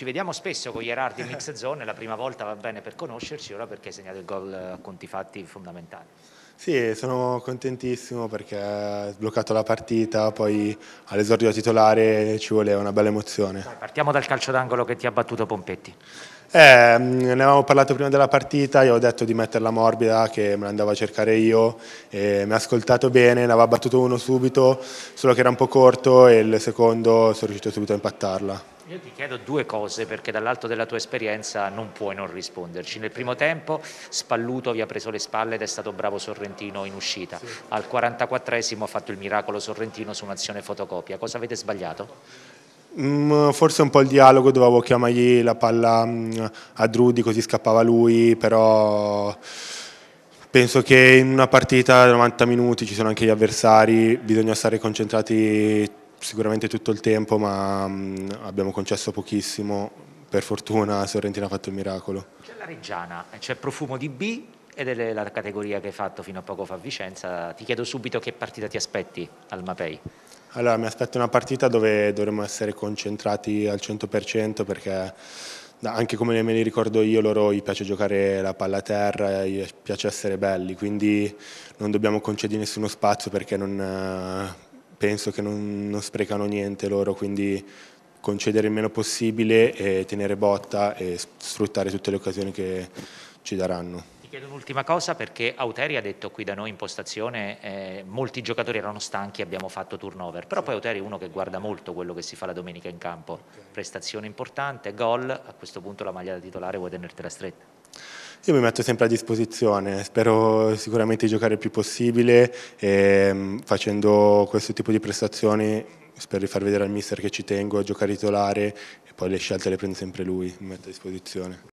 Ci vediamo spesso con gli Erardi in Mix zone, la prima volta va bene per conoscerci, ora perché hai segnato il gol a eh, conti fatti fondamentali. Sì, sono contentissimo perché ha sbloccato la partita, poi all'esordio titolare ci voleva una bella emozione. Partiamo dal calcio d'angolo che ti ha battuto Pompetti. Eh, mm, ne avevamo parlato prima della partita, io ho detto di metterla morbida che me l'andavo a cercare io, mi ha ascoltato bene, ne aveva battuto uno subito, solo che era un po' corto e il secondo sono riuscito subito a impattarla. Io ti chiedo due cose perché dall'alto della tua esperienza non puoi non risponderci. Nel primo tempo Spalluto vi ha preso le spalle ed è stato bravo Sorrentino in uscita. Sì. Al 44esimo ha fatto il miracolo Sorrentino su un'azione fotocopia. Cosa avete sbagliato? Mm, forse un po' il dialogo, dovevo chiamargli la palla mm, a Drudi così scappava lui, però penso che in una partita da 90 minuti ci sono anche gli avversari, bisogna stare concentrati sicuramente tutto il tempo, ma mm, abbiamo concesso pochissimo. Per fortuna Sorrentina ha fatto il miracolo. C'è la Reggiana, c'è Profumo di B ed è la categoria che hai fatto fino a poco fa a Vicenza. Ti chiedo subito che partita ti aspetti al Mapei. Allora, mi aspetto una partita dove dovremmo essere concentrati al 100% perché anche come me li ricordo io, loro gli piace giocare la palla a terra, gli piace essere belli, quindi non dobbiamo concedere nessuno spazio perché non, eh, penso che non, non sprecano niente loro, quindi concedere il meno possibile e tenere botta e sfruttare tutte le occasioni che ci daranno. Ti chiedo un'ultima cosa perché Auteri ha detto qui da noi in postazione eh, molti giocatori erano stanchi, e abbiamo fatto turnover, però sì. poi Auteri è uno che guarda molto quello che si fa la domenica in campo, okay. prestazione importante, gol, a questo punto la maglia da titolare vuoi tenertela stretta? Io mi metto sempre a disposizione, spero sicuramente di giocare il più possibile e ehm, facendo questo tipo di prestazioni spero di far vedere al mister che ci tengo a giocare titolare e poi le scelte le prende sempre lui, mi metto a disposizione.